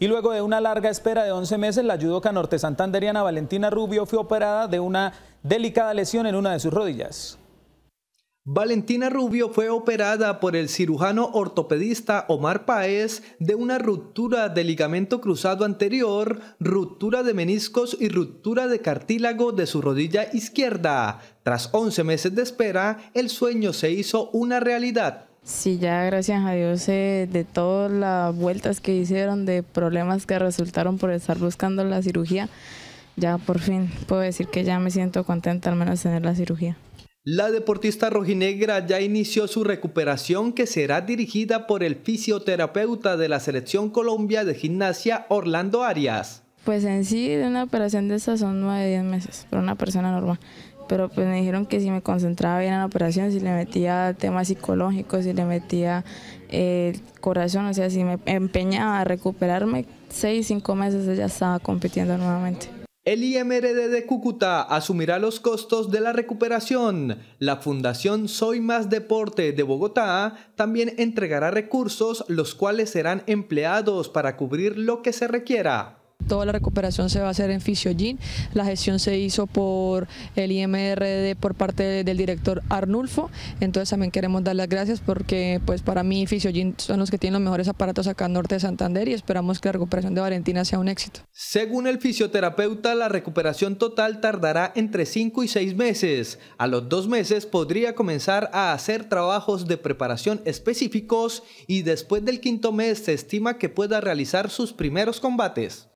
Y luego de una larga espera de 11 meses, la judoca norte santanderiana Valentina Rubio fue operada de una delicada lesión en una de sus rodillas. Valentina Rubio fue operada por el cirujano ortopedista Omar Paez de una ruptura de ligamento cruzado anterior, ruptura de meniscos y ruptura de cartílago de su rodilla izquierda. Tras 11 meses de espera, el sueño se hizo una realidad. Sí, ya gracias a Dios eh, de todas las vueltas que hicieron, de problemas que resultaron por estar buscando la cirugía, ya por fin puedo decir que ya me siento contenta al menos tener la cirugía. La deportista rojinegra ya inició su recuperación que será dirigida por el fisioterapeuta de la Selección Colombia de Gimnasia Orlando Arias. Pues en sí, de una operación de esas son 9, 10 meses para una persona normal. Pero pues me dijeron que si me concentraba bien en la operación, si le metía temas psicológicos, si le metía eh, corazón, o sea, si me empeñaba a recuperarme, 6, 5 meses ella estaba compitiendo nuevamente. El IMRD de Cúcuta asumirá los costos de la recuperación. La Fundación Soy Más Deporte de Bogotá también entregará recursos los cuales serán empleados para cubrir lo que se requiera toda la recuperación se va a hacer en Fisiogin. La gestión se hizo por el IMRD por parte del director Arnulfo. Entonces también queremos dar las gracias porque pues para mí Fisiogin son los que tienen los mejores aparatos acá en norte de Santander y esperamos que la recuperación de Valentina sea un éxito. Según el fisioterapeuta, la recuperación total tardará entre 5 y 6 meses. A los dos meses podría comenzar a hacer trabajos de preparación específicos y después del quinto mes se estima que pueda realizar sus primeros combates.